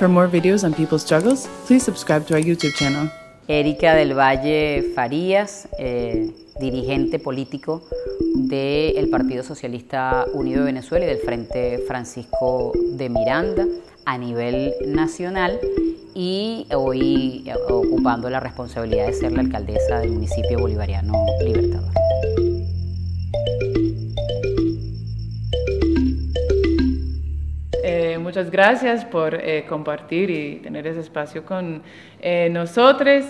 For more videos on people's struggles, please subscribe to our YouTube channel. Erika del Valle Farías, eh, dirigente político del Partido Socialista Unido de Venezuela y del Frente Francisco de Miranda a nivel nacional y hoy ocupando la responsabilidad de ser la alcaldesa del municipio bolivariano Libertador. muchas gracias por eh, compartir y tener ese espacio con eh, nosotros.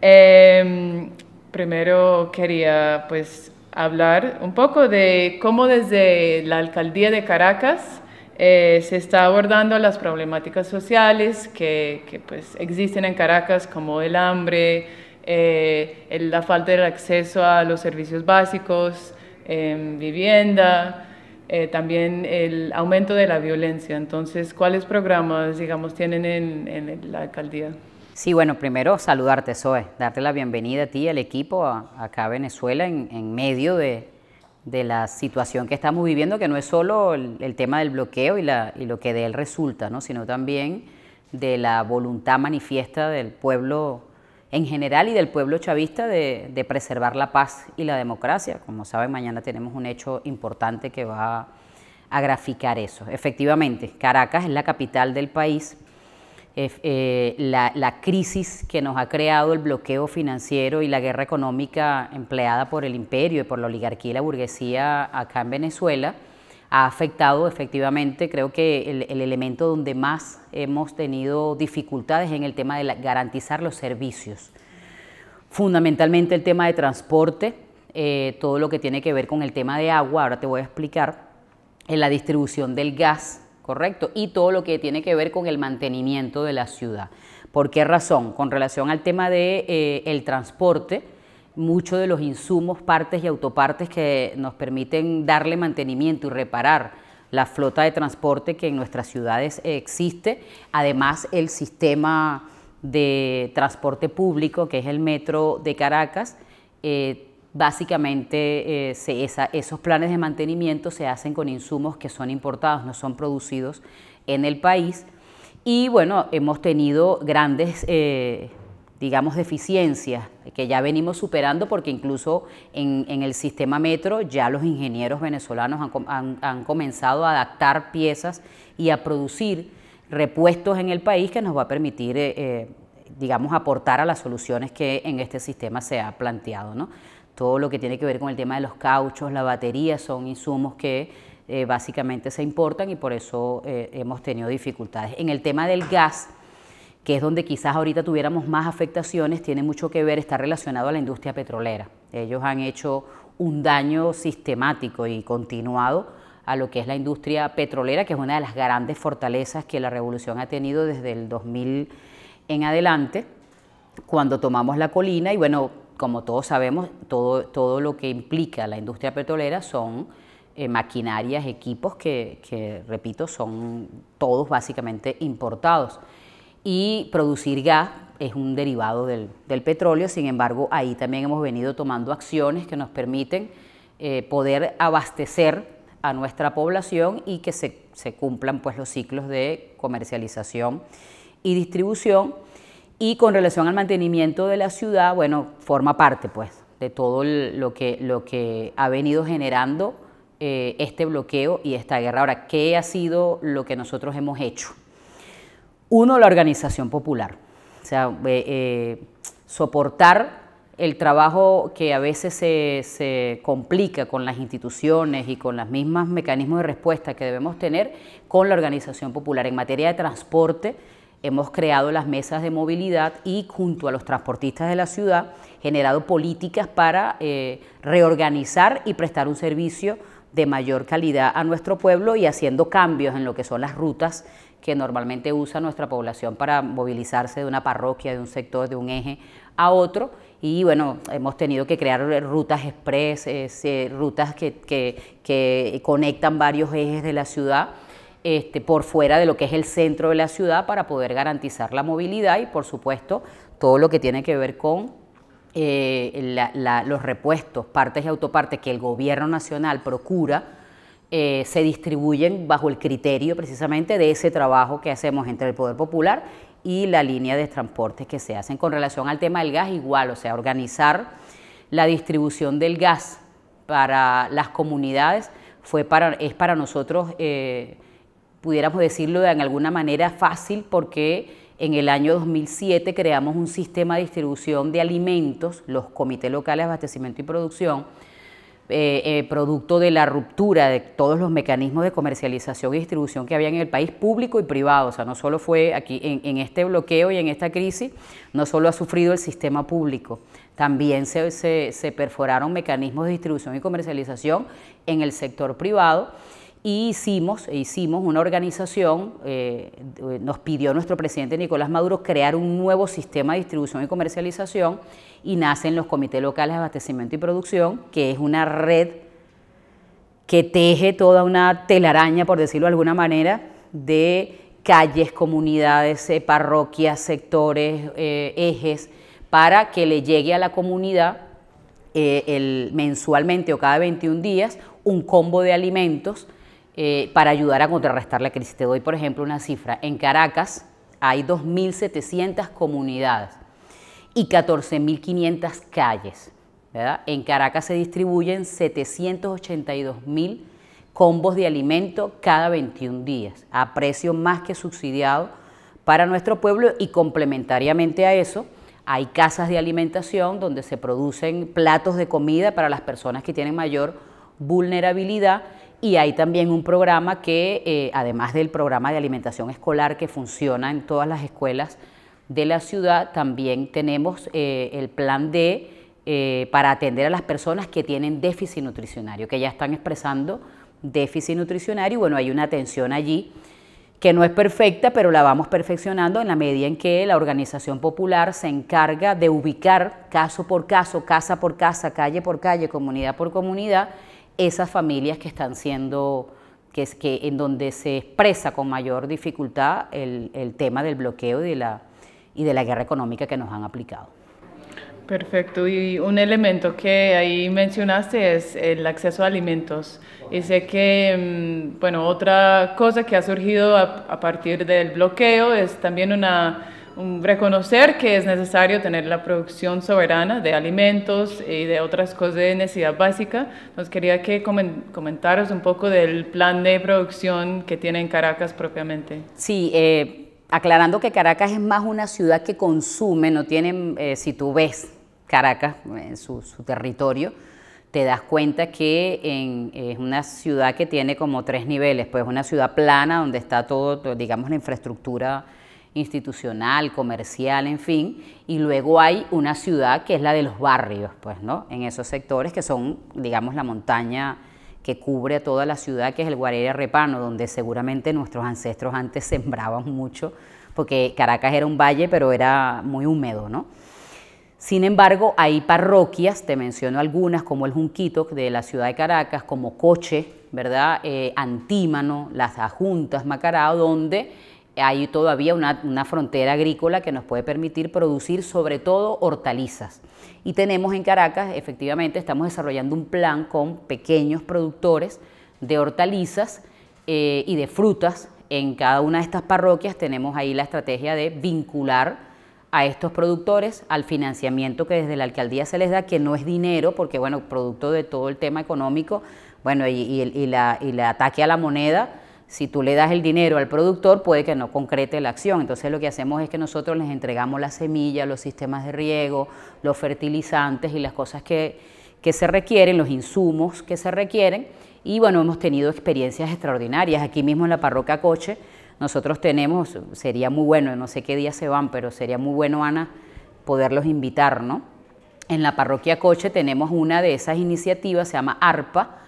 Em, primero quería pues hablar un poco de cómo desde la alcaldía de Caracas eh, se está abordando las problemáticas sociales que, pues, existen en Caracas, como el hambre, la falta de acceso a los servicios básicos, em, vivienda, eh, también el aumento de la violencia. Entonces, ¿cuáles programas, digamos, tienen en, la alcaldía? Sí, bueno, primero saludarte, Zoe, darte la bienvenida a ti y al equipo acá a Venezuela en, medio de, la situación que estamos viviendo, que no es solo el, tema del bloqueo y, la, y, lo que de él resulta, ¿no? sino también de la voluntad manifiesta del pueblo en general y del pueblo chavista de, preservar la paz y la democracia. Como saben, mañana tenemos un hecho importante que va a graficar eso. Efectivamente, Caracas es la capital del país. Eh, la, la crisis que nos ha creado el bloqueo financiero y la guerra económica empleada por el imperio y por la oligarquía y la burguesía acá en Venezuela ha afectado efectivamente, creo que el, elemento donde más hemos tenido dificultades en el tema de garantizar los servicios. Fundamentalmente el tema de transporte, eh, todo lo que tiene que ver con el tema de agua, ahora te voy a explicar, en la distribución del gas, correcto, y todo lo que tiene que ver con el mantenimiento de la ciudad. ¿Por qué razón? Con relación al tema del de, eh, el transporte, muchos de los insumos, partes y autopartes que nos permiten darle mantenimiento y reparar la flota de transporte que en nuestras ciudades existe, además el sistema de transporte público que es el metro de Caracas, eh, básicamente eh, esos planes de mantenimiento se hacen con insumos que son importados, no son producidos en el país y bueno, hemos tenido grandes... Eh, digamos, deficiencias que ya venimos superando porque incluso en, el sistema metro ya los ingenieros venezolanos han, comenzado a adaptar piezas y a producir repuestos en el país que nos va a permitir, eh, eh, digamos, aportar a las soluciones que en este sistema se ha planteado. Todo lo que tiene que ver con el tema de los cauchos, la batería, son insumos que eh, básicamente se importan y por eso hemos tenido dificultades. En el tema del gas, que es donde quizás ahorita tuviéramos más afectaciones, tiene mucho que ver, está relacionado a la industria petrolera. Ellos han hecho un daño sistemático y continuado a lo que es la industria petrolera, que es una de las grandes fortalezas que la revolución ha tenido desde el 2000 en adelante, cuando tomamos la colina y bueno, como todos sabemos, todo, lo que implica la industria petrolera son eh, maquinarias, equipos que, repito, son todos básicamente importados y producir gas es un derivado del, petróleo, sin embargo ahí también hemos venido tomando acciones que nos permiten eh, poder abastecer a nuestra población y que se, cumplan pues los ciclos de comercialización y distribución. Y con relación al mantenimiento de la ciudad, bueno, forma parte pues de todo lo que, ha venido generando eh, este bloqueo y esta guerra. Ahora, ¿qué ha sido lo que nosotros hemos hecho? Uno, la organización popular, o sea, eh, eh, soportar el trabajo que a veces se, complica con las instituciones y con los mismos mecanismos de respuesta que debemos tener con la organización popular. En materia de transporte, hemos creado las mesas de movilidad y junto a los transportistas de la ciudad, generado políticas para eh, reorganizar y prestar un servicio de mayor calidad a nuestro pueblo y haciendo cambios en lo que son las rutas que normalmente usa nuestra población para movilizarse de una parroquia, de un sector, de un eje a otro. Y bueno, hemos tenido que crear rutas express, eh, rutas que, conectan varios ejes de la ciudad. Este, por fuera de lo que es el centro de la ciudad para poder garantizar la movilidad y por supuesto todo lo que tiene que ver con eh, los repuestos, partes y autopartes que el gobierno nacional procura eh, se distribuyen bajo el criterio precisamente de ese trabajo que hacemos entre el Poder Popular y la línea de transportes que se hacen. Con relación al tema del gas, igual, o sea, organizar la distribución del gas para las comunidades es para nosotros, eh, pudiéramos decirlo de alguna manera fácil, porque en el año 2007 creamos un sistema de distribución de alimentos, los comités locales de abastecimiento y producción, eh, eh, producto de la ruptura de todos los mecanismos de comercialización y distribución que había en el país público y privado. O sea, no solo fue aquí en, este bloqueo y en esta crisis, no solo ha sufrido el sistema público, también se perforaron mecanismos de distribución y comercialización en el sector privado y hicimos, e hicimos una organización, eh, nos pidió nuestro presidente Nicolás Maduro crear un nuevo sistema de distribución y comercialización y nacen los comités locales de abastecimiento y producción, que es una red que teje toda una telaraña, por decirlo de alguna manera, de calles, comunidades, eh, parroquias, sectores, eh, ejes, para que le llegue a la comunidad el, mensualmente o cada 21 días un combo de alimentos eh, para ayudar a contrarrestar la crisis. Te doy, por ejemplo, una cifra. En Caracas hay 2.700 comunidades y 14.500 calles. En Caracas se distribuyen 782.000 combos de alimento cada 21 días, a precio más que subsidiado para nuestro pueblo y complementariamente a eso, hay casas de alimentación donde se producen platos de comida para las personas que tienen mayor vulnerabilidad y hay también un programa que, eh, además del programa de alimentación escolar que funciona en todas las escuelas de la ciudad, también tenemos eh, el plan D eh, para atender a las personas que tienen déficit nutricionario, que ya están expresando déficit nutricionario. Bueno, hay una atención allí que no es perfecta, pero la vamos perfeccionando en la medida en que la organización popular se encarga de ubicar caso por caso, casa por casa, calle por calle, comunidad por comunidad, esas familias que están siendo, que es que en donde se expresa con mayor dificultad el, tema del bloqueo y de, la, y de la guerra económica que nos han aplicado. Perfecto, y un elemento que ahí mencionaste es el acceso a alimentos. Y sé que, mm, bueno, otra cosa que ha surgido a partir del bloqueo es también una reconocer que es necesario tener la producción soberana de alimentos y de otras cosas de necesidad básica. Nos quería que comentaros un poco del plan de producción que tiene Caracas propiamente. Sí, eh, aclarando que Caracas es más una ciudad que consume, no tiene, eh, si tú ves Caracas en su, territorio, te das cuenta que es una ciudad que tiene como tres niveles, pues una ciudad plana donde está todo, digamos, la infraestructura institucional, comercial, en fin, y luego hay una ciudad que es la de los barrios, pues, ¿no? En esos sectores que son, digamos, la montaña que cubre a toda la ciudad, que es el Guarera Repano, donde seguramente nuestros ancestros antes sembraban mucho, porque Caracas era un valle, pero era muy húmedo, ¿no? Sin embargo, hay parroquias, te menciono algunas, como el Junquito de la ciudad de Caracas, como Coche, ¿verdad? Eh, Antímano, las Juntas, Macarao, donde hay todavía una, frontera agrícola que nos puede permitir producir sobre todo hortalizas. Y tenemos en Caracas, efectivamente, estamos desarrollando un plan con pequeños productores de hortalizas eh, y de frutas. En cada una de estas parroquias tenemos ahí la estrategia de vincular a estos productores al financiamiento que desde la alcaldía se les da, que no es dinero, porque bueno, producto de todo el tema económico, bueno, y el ataque a la moneda, si tú le das el dinero al productor, puede que no concrete la acción. Entonces lo que hacemos es que nosotros les entregamos las semillas, los sistemas de riego, los fertilizantes y las cosas que, se requieren, los insumos que se requieren. Y bueno, hemos tenido experiencias extraordinarias. Aquí mismo en la parroquia Coche, nosotros tenemos, sería muy bueno, no sé qué día se van, pero sería muy bueno, Ana, poderlos invitar, ¿no? En la parroquia Coche tenemos una de esas iniciativas, se llama ARPA,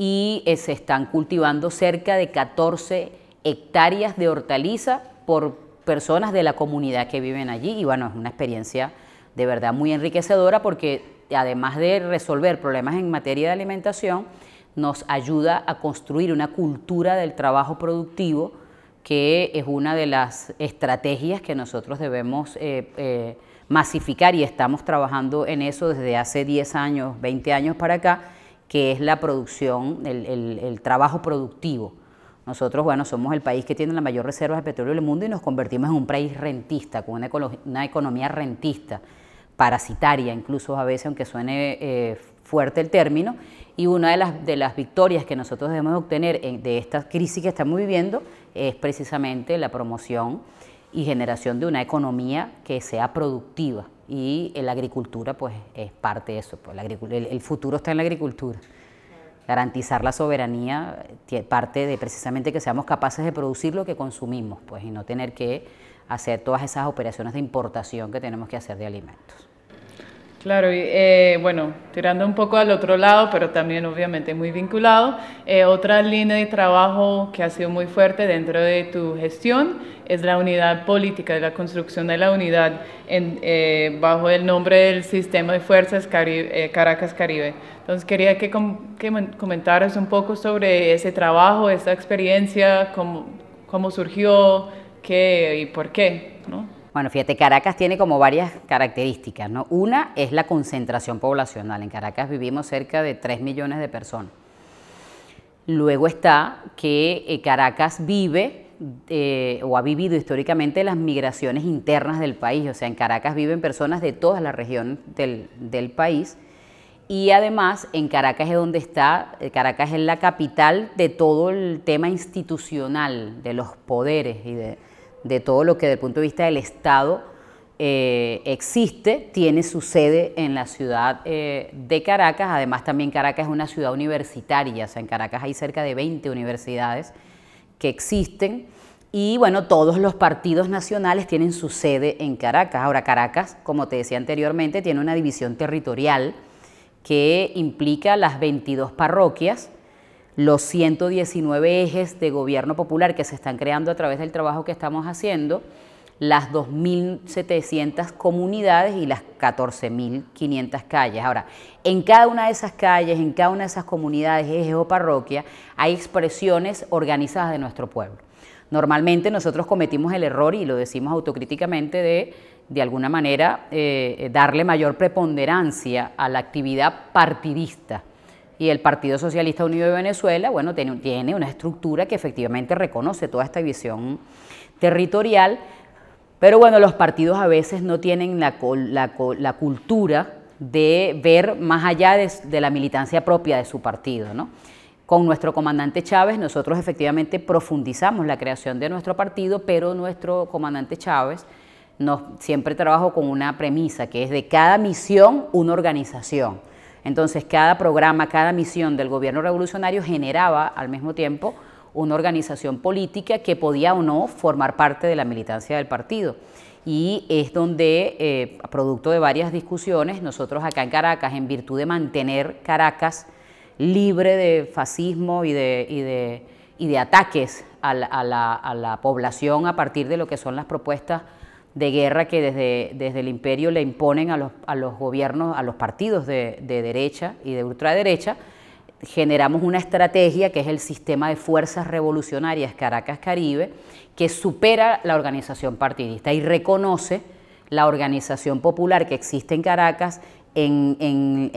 y eh, se están cultivando cerca de 14 hectáreas de hortaliza por personas de la comunidad que viven allí y bueno, es una experiencia de verdad muy enriquecedora porque además de resolver problemas en materia de alimentación, nos ayuda a construir una cultura del trabajo productivo que es una de las estrategias que nosotros debemos eh, eh, masificar y estamos trabajando en eso desde hace 10 años, 20 años para acá que es la producción, el, trabajo productivo. Nosotros, bueno, somos el país que tiene la mayor reserva de petróleo del mundo y nos convertimos en un país rentista, con una, economía rentista, parasitaria incluso a veces, aunque suene eh, fuerte el término, y una de las, victorias que nosotros debemos obtener de esta crisis que estamos viviendo es precisamente la promoción y generación de una economía que sea productiva y la agricultura pues es parte de eso, pues, el, el, futuro está en la agricultura. Garantizar la soberanía parte de precisamente que seamos capaces de producir lo que consumimos, pues, y no tener que hacer todas esas operaciones de importación que tenemos que hacer de alimentos. Claro, y eh, bueno, tirando un poco al otro lado, pero también obviamente muy vinculado, eh, otra línea de trabajo que ha sido muy fuerte dentro de tu gestión es la unidad política, de la construcción de la unidad eh, bajo el nombre del Sistema de Fuerzas Caracas Caribe. Entonces quería que, comentaras un poco sobre ese trabajo, esa experiencia, cómo, cómo surgió, qué y por qué, ¿no? Bueno, fíjate, Caracas tiene como varias características, ¿no? Una es la concentración poblacional. En Caracas vivimos cerca de 3 millones de personas. Luego está que eh, Caracas vive eh, o ha vivido históricamente las migraciones internas del país, o sea, en Caracas viven personas de todas las regiones del, del país y además en Caracas es donde está, eh, Caracas es la capital de todo el tema institucional, de los poderes y de de todo lo que desde el punto de vista del Estado eh, existe, tiene su sede en la ciudad eh, de Caracas. Además, también Caracas es una ciudad universitaria, o sea, en Caracas hay cerca de 20 universidades que existen. Y bueno, todos los partidos nacionales tienen su sede en Caracas. Ahora, Caracas, como te decía anteriormente, tiene una división territorial que implica las 22 parroquias los 119 ejes de gobierno popular que se están creando a través del trabajo que estamos haciendo, las 2.700 comunidades y las 14.500 calles. Ahora, en cada una de esas calles, en cada una de esas comunidades, ejes o parroquias, hay expresiones organizadas de nuestro pueblo. Normalmente nosotros cometimos el error, y lo decimos autocríticamente, de de alguna manera eh, darle mayor preponderancia a la actividad partidista y el Partido Socialista Unido de Venezuela, bueno, tiene, una estructura que efectivamente reconoce toda esta visión territorial, pero bueno, los partidos a veces no tienen la, cultura de ver más allá de, la militancia propia de su partido. Con nuestro comandante Chávez nosotros efectivamente profundizamos la creación de nuestro partido, pero nuestro comandante Chávez nos, siempre trabajó con una premisa que es de cada misión una organización. Entonces, cada programa, cada misión del gobierno revolucionario generaba al mismo tiempo una organización política que podía o no formar parte de la militancia del partido. Y es donde, eh, producto de varias discusiones, nosotros acá en Caracas, en virtud de mantener Caracas libre de fascismo y de, ataques a a la población a partir de lo que son las propuestas de guerra que desde, el imperio le imponen a los, a los gobiernos, a los partidos de derecha y de ultraderecha, generamos una estrategia que es el sistema de fuerzas revolucionarias Caracas Caribe, que supera la organización partidista y reconoce la organización popular que existe en Caracas, eh,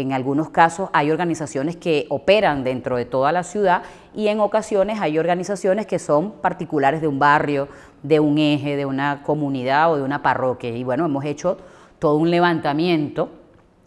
en, algunos casos hay organizaciones que operan dentro de toda la ciudad y en ocasiones hay organizaciones que son particulares de un barrio, de un eje, de una comunidad o de una parroquia. Y bueno, hemos hecho todo un levantamiento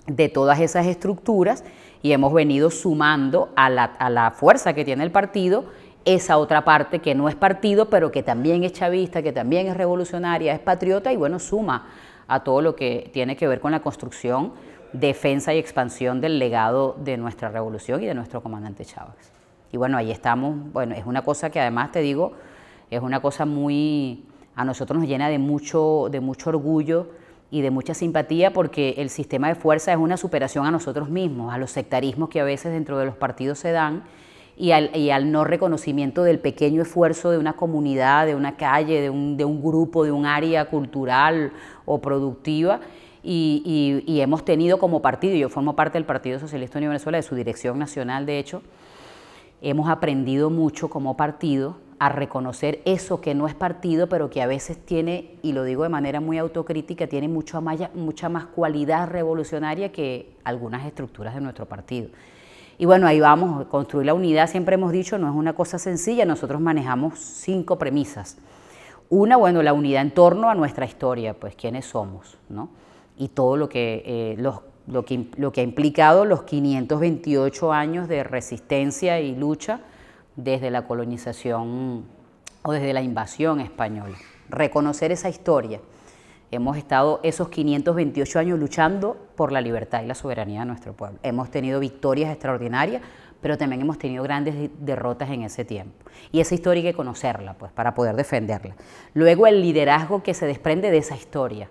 de todas esas estructuras y hemos venido sumando a la, a la fuerza que tiene el partido esa otra parte que no es partido, pero que también es chavista, que también es revolucionaria, es patriota y bueno, suma a todo lo que tiene que ver con la construcción, defensa y expansión del legado de nuestra revolución y de nuestro comandante Chávez. Y bueno, ahí estamos. Bueno, es una cosa que además te digo, es una cosa muy, a nosotros nos llena de mucho, de mucho orgullo y de mucha simpatía porque el sistema de fuerza es una superación a nosotros mismos, a los sectarismos que a veces dentro de los partidos se dan y al, no reconocimiento del pequeño esfuerzo de una comunidad, de una calle, de un, grupo, de un área cultural o productiva. Y, hemos tenido como partido, yo formo parte del Partido Socialista de Venezuela, de su dirección nacional, de hecho, hemos aprendido mucho como partido a reconocer eso que no es partido, pero que a veces tiene, y lo digo de manera muy autocrítica, tiene mucha más cualidad revolucionaria que algunas estructuras de nuestro partido. Y bueno, ahí vamos, construir la unidad, siempre hemos dicho, no es una cosa sencilla, nosotros manejamos cinco premisas. Una, bueno, la unidad en torno a nuestra historia, pues quiénes somos, ¿no? Y todo lo que, eh, lo, que, lo que ha implicado los 528 años de resistencia y lucha desde la colonización o desde la invasión española. Reconocer esa historia Hemos estado esos 528 años luchando por la libertad y la soberanía de nuestro pueblo. Hemos tenido victorias extraordinarias, pero también hemos tenido grandes derrotas en ese tiempo. Y esa historia hay que conocerla, pues, para poder defenderla. Luego el liderazgo que se desprende de esa historia,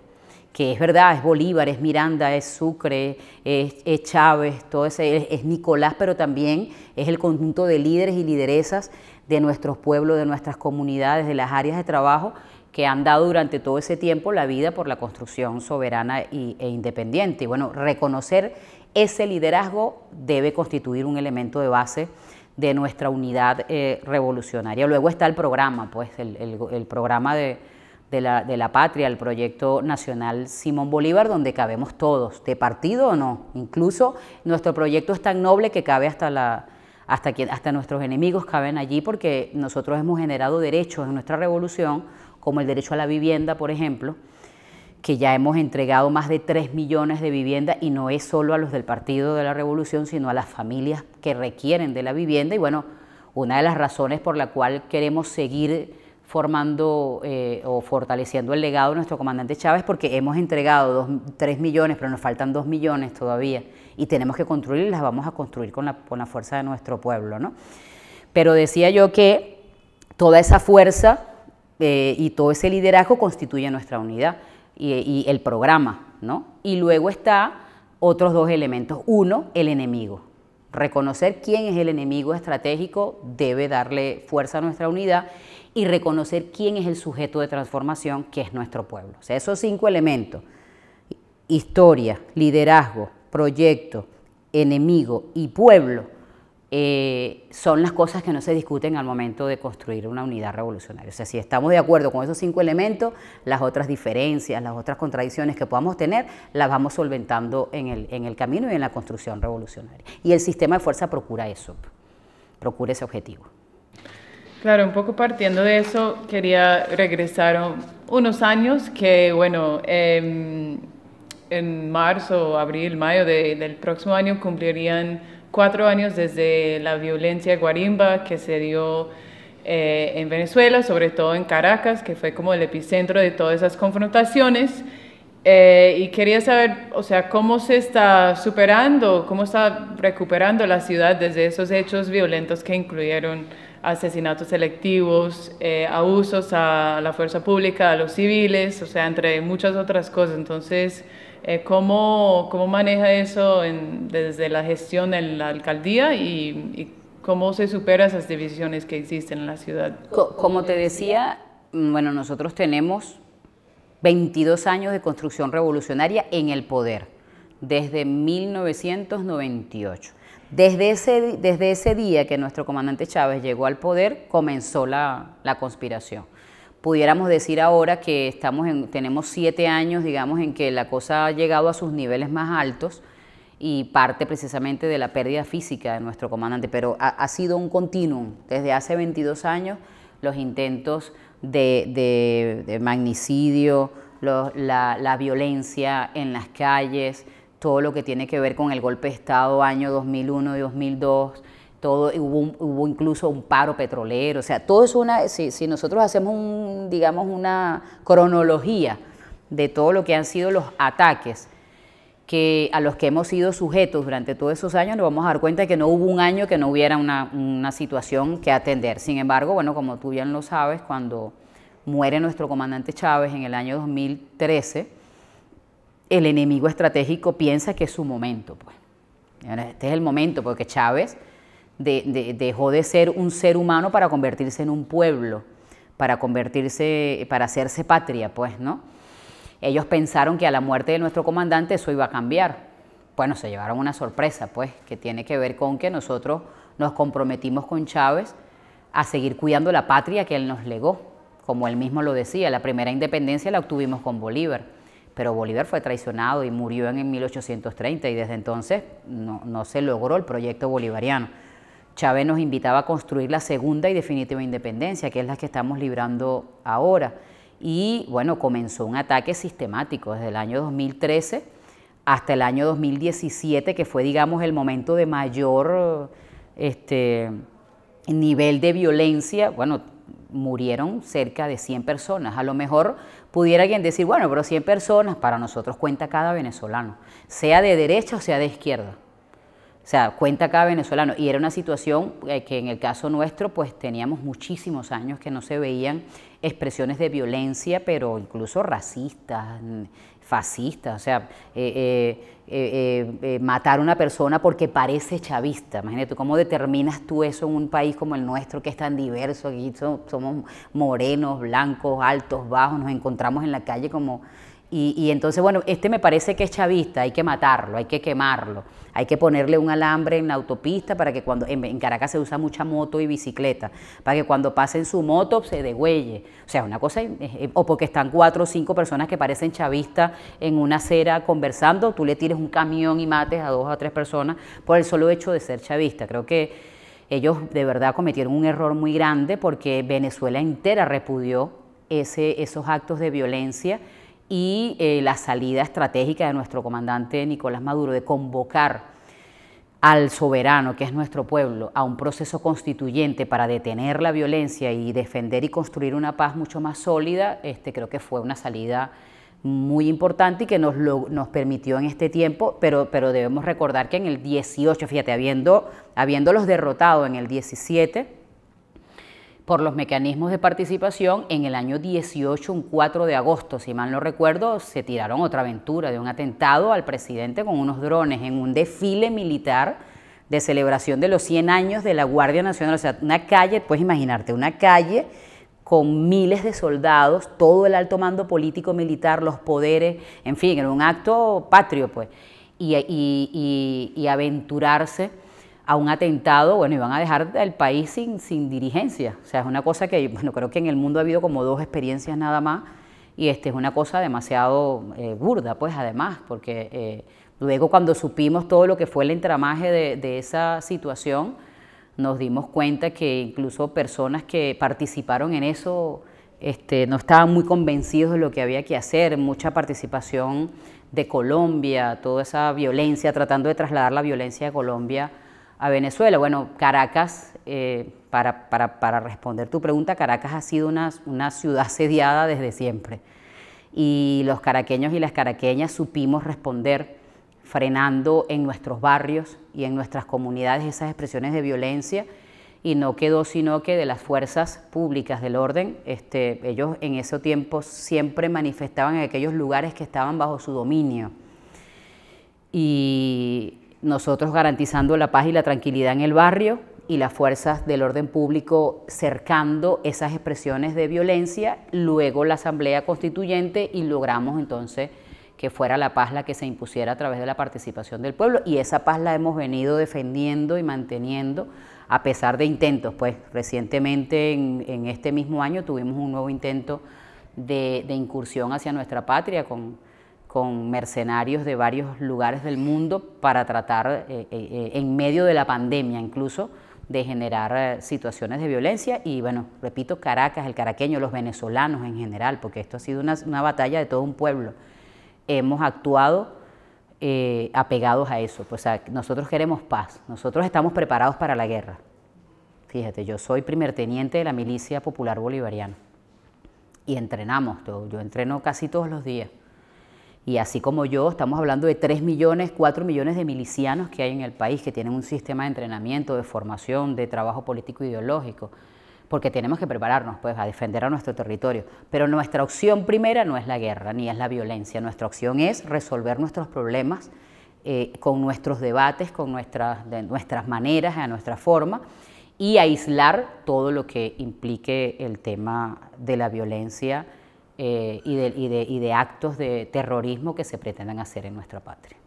que es verdad, es Bolívar, es Miranda, es Sucre, es, Chávez, todo ese, es, Nicolás, pero también es el conjunto de líderes y lideresas de nuestros pueblos, de nuestras comunidades, de las áreas de trabajo que han dado durante todo ese tiempo la vida por la construcción soberana e independiente. Y bueno, reconocer ese liderazgo debe constituir un elemento de base de nuestra unidad eh, revolucionaria. Luego está el programa, pues el, programa de, la, patria, el proyecto nacional Simón Bolívar, donde cabemos todos, de partido o no. Incluso nuestro proyecto es tan noble que cabe hasta Hasta, hasta nuestros enemigos caben allí porque nosotros hemos generado derechos en nuestra revolución como el derecho a la vivienda, por ejemplo, que ya hemos entregado más de 3 millones de viviendas y no es solo a los del Partido de la Revolución, sino a las familias que requieren de la vivienda. Y bueno, una de las razones por la cual queremos seguir formando eh, o fortaleciendo el legado de nuestro comandante Chávez, porque hemos entregado 3 millones, pero nos faltan 2 millones todavía, y tenemos que construir y las vamos a construir con la, con la fuerza de nuestro pueblo. ¿no? Pero decía yo que toda esa fuerza eh, y todo ese liderazgo constituye nuestra unidad y, el programa, ¿no? Y luego está otros dos elementos. Uno, el enemigo. Reconocer quién es el enemigo estratégico debe darle fuerza a nuestra unidad y reconocer quién es el sujeto de transformación que es nuestro pueblo. esos cinco elementos, historia, liderazgo, proyecto, enemigo y pueblo, eh, son las cosas que no se discuten al momento de construir una unidad revolucionaria. O sea, si estamos de acuerdo con esos cinco elementos, las otras diferencias, las otras contradicciones que podamos tener, las vamos solventando en el, en el camino y en la construcción revolucionaria. Y el sistema de fuerza procura eso, procura ese objetivo. Claro, un poco partiendo de eso, quería regresar unos años que, bueno, em, en marzo, abril, mayo del próximo año cumplirían cuatro años desde la violencia guarimba que se dio eh, en Venezuela, sobre todo en Caracas, que fue como el epicentro de todas esas confrontaciones. Eh, y quería saber, o sea, cómo se está superando, cómo está recuperando la ciudad desde esos hechos violentos que incluyeron asesinatos selectivos, eh, abusos a la fuerza pública, a los civiles, o sea, entre muchas otras cosas. Entonces, eh, ¿cómo, maneja eso desde la gestión de la alcaldía y, cómo se supera esas divisiones que existen en la ciudad? Como te decía, mm, bueno, nosotros tenemos 22 años de construcción revolucionaria en el poder, desde 1998. Desde ese, desde ese día que nuestro comandante Chávez llegó al poder, comenzó la conspiración pudiéramos decir ahora que estamos tenemos siete años, digamos, en que la cosa ha llegado a sus niveles más altos y parte precisamente de la pérdida física de nuestro comandante, pero ha, sido un continuum. Desde hace 22 años los intentos de, de, magnicidio, la, la violencia en las calles, todo lo que tiene que ver con el golpe de Estado año 2001 y 2002, todo, hubo, hubo, incluso un paro petrolero, o sea, todo es una, si, nosotros hacemos un, digamos, una cronología de todo lo que han sido los ataques que, a los que hemos sido sujetos durante todos esos años, nos vamos a dar cuenta de que no hubo un año que no hubiera una, una situación que atender. Sin embargo, bueno, como tú bien lo sabes, cuando muere nuestro comandante Chávez en el año 2013, el enemigo estratégico piensa que es su momento, pues. Este es el momento, porque Chávez dejó de ser un ser humano para convertirse en un pueblo, para convertirse, para hacerse patria, pues, ¿no? Ellos pensaron que a la muerte de nuestro comandante eso iba a cambiar. Bueno, se llevaron una sorpresa, pues, que tiene que ver con que nosotros nos comprometimos con Chávez a seguir cuidando la patria que él nos legó. Como él mismo lo decía, la primera independencia la obtuvimos con Bolívar, pero Bolívar fue traicionado y murió en 1830 y desde entonces no se logró el proyecto bolivariano. Chávez nos invitaba a construir la segunda y definitiva independencia, que es la que estamos librando ahora. Y bueno, comenzó un ataque sistemático desde el año 2013 hasta el año 2017, que fue, digamos, el momento de mayor este, nivel de violencia. Bueno, murieron cerca de 100 personas. A lo mejor pudiera alguien decir, bueno, pero 100 personas para nosotros cuenta cada venezolano, sea de derecha o sea de izquierda. O sea, cuenta cada venezolano. Y era una situación eh, que en el caso nuestro, pues teníamos muchísimos años que no se veían expresiones de violencia, pero incluso racistas, fascistas. O sea, eh, eh, matar a una persona porque parece chavista. Imagínate, ¿cómo determinas tú eso en un país como el nuestro, que es tan diverso? Aquí somos morenos, blancos, altos, bajos, nos encontramos en la calle como y, entonces, bueno, este me parece que es chavista, hay que matarlo, hay que quemarlo, hay que ponerle un alambre en la autopista para que cuando, en, Caracas se usa mucha moto y bicicleta, para que cuando pase en su moto se degüelle. O sea, una cosa, eh, eh, o porque están cuatro o cinco personas que parecen chavistas en una acera conversando, tú le tires un camión y mates a dos o tres personas por el solo hecho de ser chavista. Creo que ellos de verdad cometieron un error muy grande porque Venezuela entera repudió ese, esos actos de violencia y eh, la salida estratégica de nuestro comandante Nicolás Maduro de convocar al soberano, que es nuestro pueblo, a un proceso constituyente para detener la violencia y defender y construir una paz mucho más sólida, este, creo que fue una salida muy importante y que nos, lo, nos permitió en este tiempo, pero, pero debemos recordar que en el 18, fíjate, habiendo, habiéndolos derrotado en el 17, por los mecanismos de participación, en el año 18, un 4 de agosto, si mal no recuerdo, se tiraron otra aventura de un atentado al presidente con unos drones en un desfile militar de celebración de los 100 años de la Guardia Nacional. O sea, una calle, puedes imaginarte, una calle con miles de soldados, todo el alto mando político, militar, los poderes, en fin, era un acto patrio, pues, y, y aventurarse a un atentado, bueno, van a dejar el país sin, dirigencia. O sea, es una cosa que, bueno, creo que en el mundo ha habido como dos experiencias nada más y este es una cosa demasiado eh, burda, pues además, porque eh, luego cuando supimos todo lo que fue el entramaje de, esa situación, nos dimos cuenta que incluso personas que participaron en eso este, no estaban muy convencidos de lo que había que hacer, mucha participación de Colombia, toda esa violencia, tratando de trasladar la violencia de Colombia a Venezuela. Bueno, Caracas, eh, para, responder tu pregunta, Caracas ha sido una, ciudad sediada desde siempre. Y los caraqueños y las caraqueñas supimos responder frenando en nuestros barrios y en nuestras comunidades esas expresiones de violencia y no quedó sino que de las fuerzas públicas del orden, este, ellos en ese tiempo siempre manifestaban en aquellos lugares que estaban bajo su dominio. Y nosotros garantizando la paz y la tranquilidad en el barrio y las fuerzas del orden público cercando esas expresiones de violencia, luego la Asamblea Constituyente y logramos entonces que fuera la paz la que se impusiera a través de la participación del pueblo y esa paz la hemos venido defendiendo y manteniendo a pesar de intentos, pues recientemente en, este mismo año tuvimos un nuevo intento de, de incursión hacia nuestra patria con con mercenarios de varios lugares del mundo para tratar, eh, eh, eh, en medio de la pandemia incluso, de generar situaciones de violencia. Y bueno, repito, Caracas, el caraqueño, los venezolanos en general, porque esto ha sido una, batalla de todo un pueblo. Hemos actuado apegados a eso. Pues, o sea, nosotros queremos paz, nosotros estamos preparados para la guerra. Fíjate, yo soy primer teniente de la Milicia Popular Bolivariana y entrenamos, yo entreno casi todos los días. Y así como yo, estamos hablando de 3 millones, 4 millones de milicianos que hay en el país, que tienen un sistema de entrenamiento, de formación, de trabajo político ideológico, porque tenemos que prepararnos pues, a defender a nuestro territorio. Pero nuestra opción primera no es la guerra, ni es la violencia, nuestra opción es resolver nuestros problemas eh, con nuestros debates, con nuestras, nuestras maneras, a nuestra forma, y aislar todo lo que implique el tema de la violencia eh, y, de, y, de, y de actos de terrorismo que se pretendan hacer en nuestra patria.